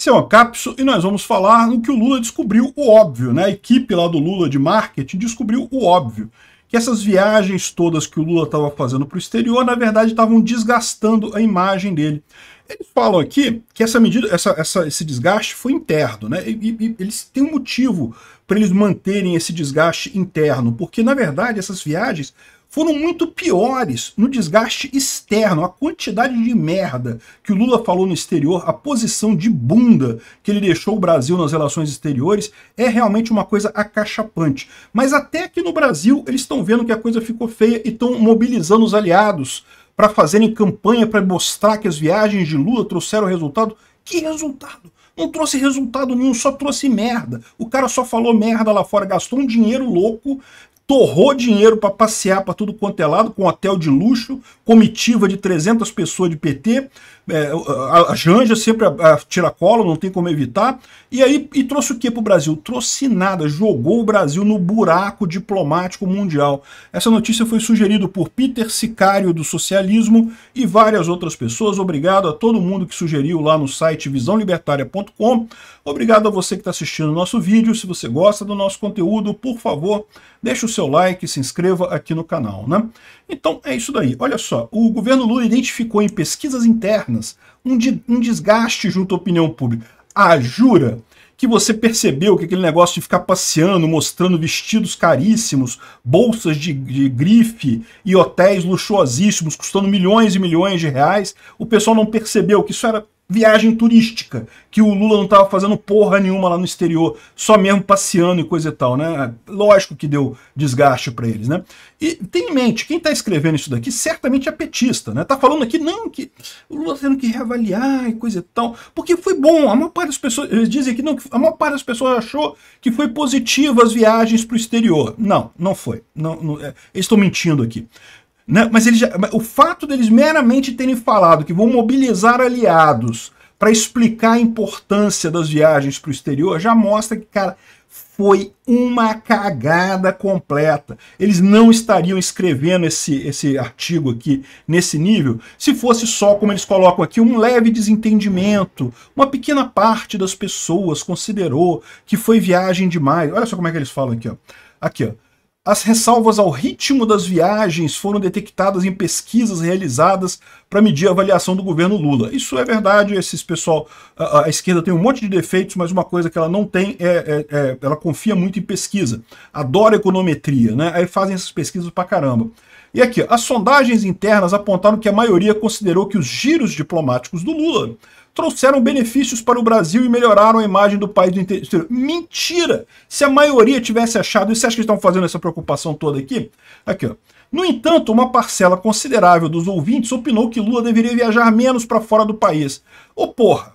Esse é o Capso e nós vamos falar no que o Lula descobriu, o óbvio, né? A equipe lá do Lula de marketing descobriu o óbvio, que essas viagens todas que o Lula estava fazendo para o exterior, na verdade, estavam desgastando a imagem dele. Eles falam aqui que essa medida, essa, essa, esse desgaste foi interno, né? E, e, eles têm um motivo para eles manterem esse desgaste interno, porque na verdade essas viagens foram muito piores no desgaste externo, a quantidade de merda que o Lula falou no exterior, a posição de bunda que ele deixou o Brasil nas relações exteriores, é realmente uma coisa acachapante. Mas até aqui no Brasil, eles estão vendo que a coisa ficou feia e estão mobilizando os aliados para fazerem campanha para mostrar que as viagens de Lula trouxeram resultado. Que resultado? Não trouxe resultado nenhum, só trouxe merda. O cara só falou merda lá fora, gastou um dinheiro louco torrou dinheiro para passear para tudo quanto é lado, com hotel de luxo, comitiva de 300 pessoas de PT, é, a, a Janja sempre a, a tira cola, não tem como evitar. E aí e trouxe o que para o Brasil? Trouxe nada, jogou o Brasil no buraco diplomático mundial. Essa notícia foi sugerida por Peter Sicário do Socialismo e várias outras pessoas. Obrigado a todo mundo que sugeriu lá no site visãolibertaria.com. Obrigado a você que está assistindo o nosso vídeo. Se você gosta do nosso conteúdo, por favor, deixe o seu seu like, se inscreva aqui no canal, né? Então é isso daí. Olha só, o governo Lula identificou em pesquisas internas um, de, um desgaste junto à opinião pública. Ah, jura? que você percebeu que aquele negócio de ficar passeando, mostrando vestidos caríssimos, bolsas de, de, grife e hotéis luxuosíssimos, custando milhões e milhões de reais, o pessoal não percebeu que isso era viagem turística, que o Lula não estava fazendo porra nenhuma lá no exterior, só mesmo passeando e coisa e tal, né? Lógico que deu desgaste para eles, né? E tem em mente, quem está escrevendo isso daqui certamente é petista, né? Tá falando aqui, não, que o Lula tá tendo que reavaliar e coisa e tal, porque foi bom, a maior parte das pessoas, eles dizem que não, a maior parte das pessoas achou que foi positiva as viagens para o exterior. Não, não foi. Não, não é, eles estão mentindo aqui. Né? Mas ele já, o fato deles meramente terem falado que vão mobilizar aliados para explicar a importância das viagens para o exterior já mostra que, cara, foi uma cagada completa. Eles não estariam escrevendo esse, esse artigo aqui nesse nível se fosse só, como eles colocam aqui, um leve desentendimento. Uma pequena parte das pessoas considerou que foi viagem demais. Olha só como é que eles falam aqui, ó. Aqui, ó. As ressalvas ao ritmo das viagens foram detectadas em pesquisas realizadas para medir a avaliação do governo Lula. Isso é verdade, esses pessoal, a, a, esquerda tem um monte de defeitos, mas uma coisa que ela não tem é, é, é ela confia muito em pesquisa, adora econometria, né? Aí fazem essas pesquisas pra caramba. E aqui, as sondagens internas apontaram que a maioria considerou que os giros diplomáticos do Lula trouxeram benefícios para o Brasil e melhoraram a imagem do país do interior. Mentira! Se a maioria tivesse achado, e você acha que estão fazendo essa preocupação toda aqui? Aqui, ó. No entanto, uma parcela considerável dos ouvintes opinou que Lula deveria viajar menos para fora do país. Ô oh, porra!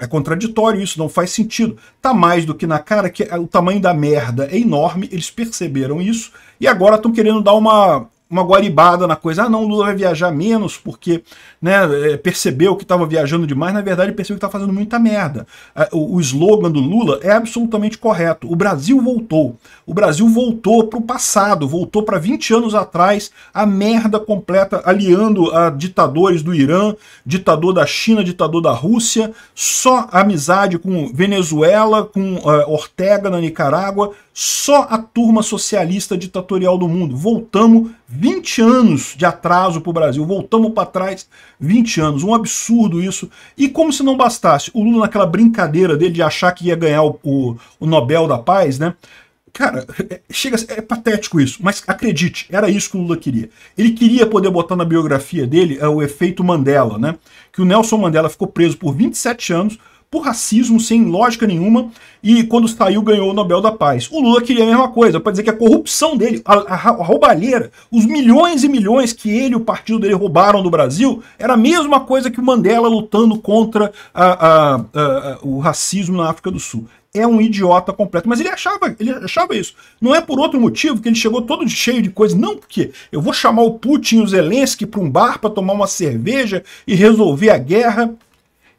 É contraditório isso, não faz sentido. Tá mais do que na cara que é, o tamanho da merda é enorme, eles perceberam isso e agora estão querendo dar uma uma guaribada na coisa. Ah, não, o Lula vai viajar menos porque né, é, percebeu que estava viajando demais. Na verdade, percebeu que está fazendo muita merda. O slogan do Lula é absolutamente correto. O Brasil voltou. O Brasil voltou para o passado, voltou para 20 anos atrás, a merda completa, aliando a ditadores do Irã, ditador da China, ditador da Rússia, só amizade com Venezuela, com uh, Ortega na Nicarágua, só a turma socialista ditatorial do mundo. Voltamos 20 anos de atraso para o Brasil. Voltamos para trás 20 anos. Um absurdo isso. E como se não bastasse, o Lula, naquela brincadeira dele de achar que ia ganhar o, o, o Nobel da Paz, né? Cara, é, chega, é patético isso, mas acredite, era isso que o Lula queria. Ele queria poder botar na biografia dele é, o efeito Mandela, né? Que o Nelson Mandela ficou preso por 27 anos por racismo sem lógica nenhuma e quando saiu ganhou o Nobel da Paz. O Lula queria a mesma coisa, para dizer que a corrupção dele, a, a, a, roubalheira, os milhões e milhões que ele e o partido dele roubaram do Brasil, era a mesma coisa que o Mandela lutando contra a, o racismo na África do Sul é um idiota completo. Mas ele achava, ele achava isso. Não é por outro motivo que ele chegou todo cheio de coisa. Não, porque eu vou chamar o Putin e o Zelensky para um bar para tomar uma cerveja e resolver a guerra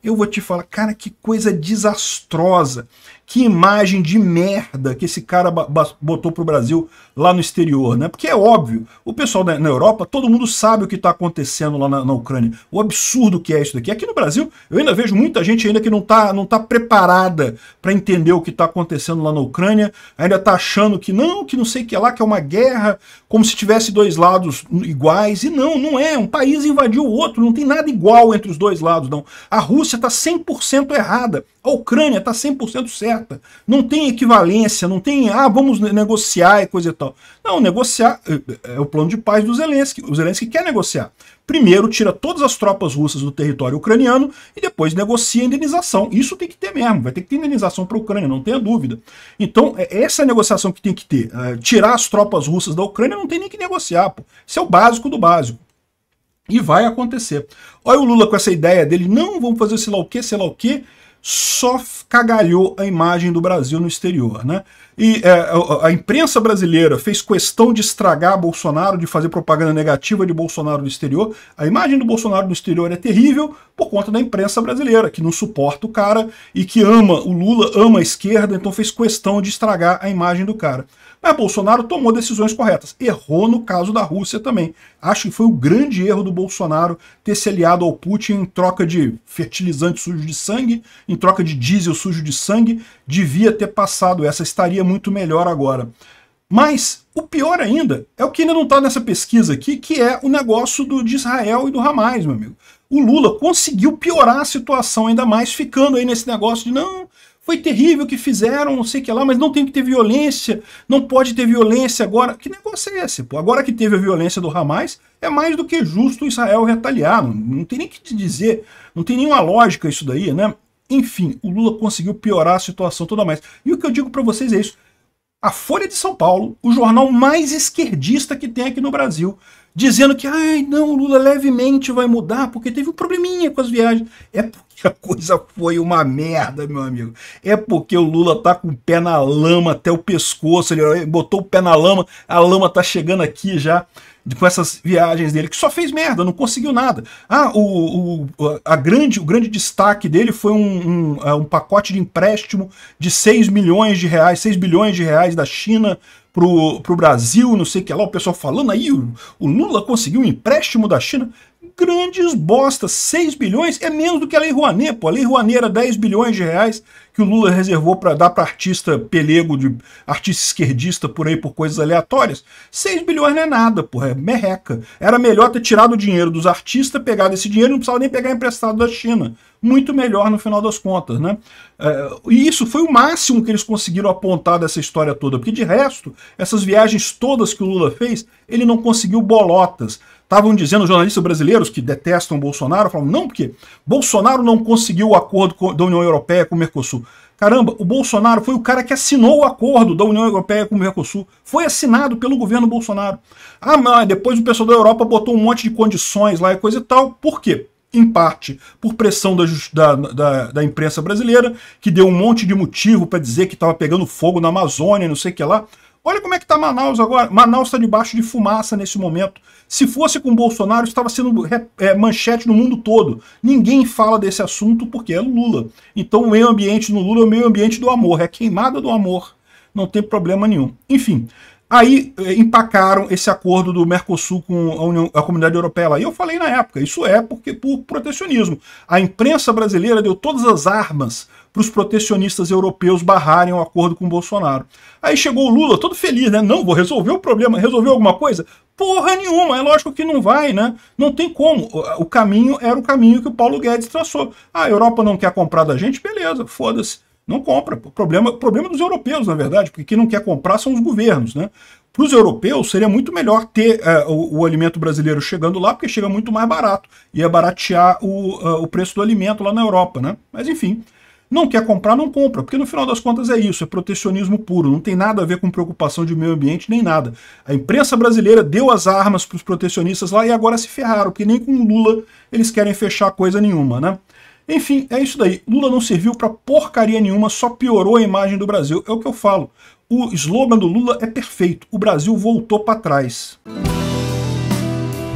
eu vou te falar, cara, que coisa desastrosa que imagem de merda que esse cara botou pro Brasil lá no exterior, né? Porque é óbvio, o pessoal na Europa, todo mundo sabe o que está acontecendo lá na, na, Ucrânia, o absurdo que é isso daqui. Aqui no Brasil, eu ainda vejo muita gente ainda que não está não tá preparada para entender o que está acontecendo lá na Ucrânia, ainda está achando que não, que não sei o que é lá, que é uma guerra, como se tivesse dois lados iguais, e não, não é, um país invadiu o outro, não tem nada igual entre os dois lados, não. A Rússia está 100% errada, a Ucrânia está 100% certa, não tem equivalência, não tem, ah, vamos negociar e coisa e tal. Não, negociar eh, eh, é o plano de paz do Zelensky. O Zelensky quer negociar. Primeiro tira todas as tropas russas do território ucraniano e depois negocia a indenização. Isso tem que ter mesmo, vai ter que ter indenização para a Ucrânia, não tenha dúvida. Então, é, essa é a negociação que tem que ter. É, tirar as tropas russas da Ucrânia não tem nem que negociar, pô. Isso é o básico do básico. E vai acontecer. Olha o Lula com essa ideia dele, não, vamos fazer sei lá o que, sei lá o que só cagalhou a imagem do Brasil no exterior, né? E é, a, a imprensa brasileira fez questão de estragar Bolsonaro, de fazer propaganda negativa de Bolsonaro no exterior. A imagem do Bolsonaro no exterior é terrível por conta da imprensa brasileira, que não suporta o cara e que ama o Lula, ama a esquerda, então fez questão de estragar a imagem do cara. Mas Bolsonaro tomou decisões corretas. Errou no caso da Rússia também. Acho que foi o grande erro do Bolsonaro ter se aliado ao Putin em troca de fertilizante sujo de sangue, em troca de diesel sujo de sangue, devia ter passado essa, estaria muito melhor agora. Mas o pior ainda é o que ainda não está nessa pesquisa aqui, que é o negócio do, de Israel e do Hamas, meu amigo. O Lula conseguiu piorar a situação ainda mais, ficando aí nesse negócio de não, foi terrível o que fizeram, não sei o que lá, mas não tem que ter violência, não pode ter violência agora. Que negócio é esse? Pô? Agora que teve a violência do Hamas, é mais do que justo Israel retaliar. Não, não tem nem que te dizer, não tem nenhuma lógica isso daí, né? Enfim, o Lula conseguiu piorar a situação toda mais. E o que eu digo para vocês é isso. A Folha de São Paulo, o jornal mais esquerdista que tem aqui no Brasil, dizendo que ai não, o Lula levemente vai mudar porque teve um probleminha com as viagens. É porque a coisa foi uma merda, meu amigo. É porque o Lula tá com o pé na lama até o pescoço, ele botou o pé na lama, a lama tá chegando aqui já com essas viagens dele, que só fez merda, não conseguiu nada. Ah, o, o, a grande, o grande destaque dele foi um, um, é, um pacote de empréstimo de 6 milhões de reais, 6 bilhões de reais da China pro, pro Brasil, não sei o que lá, o pessoal falando aí, o, o Lula conseguiu um empréstimo da China grandes bostas. 6 bilhões é menos do que a Lei Rouanet, pô. A Lei Rouanet era 10 bilhões de reais que o Lula reservou para dar para artista pelego, de artista esquerdista por aí, por coisas aleatórias. 6 bilhões não é nada, pô. É merreca. Era melhor ter tirado o dinheiro dos artistas, pegado esse dinheiro e não precisava nem pegar emprestado da China. Muito melhor no final das contas, né? É, e isso foi o máximo que eles conseguiram apontar dessa história toda, porque de resto, essas viagens todas que o Lula fez, ele não conseguiu bolotas. Estavam dizendo jornalistas brasileiros que detestam Bolsonaro, falam não, porque Bolsonaro não conseguiu o acordo da União Europeia com o Mercosul. Caramba, o Bolsonaro foi o cara que assinou o acordo da União Europeia com o Mercosul. Foi assinado pelo governo Bolsonaro. Ah, mas depois o pessoal da Europa botou um monte de condições lá e coisa e tal. Por quê? em parte por pressão da, da, da, da, imprensa brasileira, que deu um monte de motivo para dizer que estava pegando fogo na Amazônia, não sei o que lá. Olha como é que está Manaus agora. Manaus está debaixo de fumaça nesse momento. Se fosse com Bolsonaro, estava sendo é, é, manchete no mundo todo. Ninguém fala desse assunto porque é Lula. Então o meio ambiente no Lula é o meio ambiente do amor, é a queimada do amor. Não tem problema nenhum. Enfim, Aí eh, empacaram esse acordo do Mercosul com a, União, a comunidade europeia. Lá. E eu falei na época, isso é porque por protecionismo. A imprensa brasileira deu todas as armas para os protecionistas europeus barrarem o acordo com o Bolsonaro. Aí chegou o Lula, todo feliz, né? Não, vou resolver o problema. Resolveu alguma coisa? Porra nenhuma, é lógico que não vai, né? Não tem como. O caminho era o caminho que o Paulo Guedes traçou. Ah, a Europa não quer comprar da gente? Beleza, foda-se. Não compra. O problema, problema dos europeus, na verdade, porque quem não quer comprar são os governos, né? Para os europeus, seria muito melhor ter uh, o, o, alimento brasileiro chegando lá, porque chega muito mais barato. Ia é baratear o, uh, o preço do alimento lá na Europa, né? Mas enfim, não quer comprar, não compra, porque no final das contas é isso, é protecionismo puro, não tem nada a ver com preocupação de meio ambiente nem nada. A imprensa brasileira deu as armas para os protecionistas lá e agora se ferraram, porque nem com Lula eles querem fechar coisa nenhuma, né? Enfim, é isso daí. Lula não serviu para porcaria nenhuma, só piorou a imagem do Brasil. É o que eu falo. O slogan do Lula é perfeito. O Brasil voltou para trás.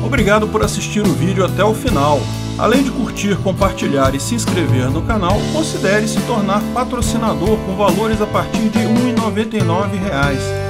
Obrigado por assistir o vídeo até o final. Além de curtir, compartilhar e se inscrever no canal, considere se tornar patrocinador com valores a partir de R$ 1,99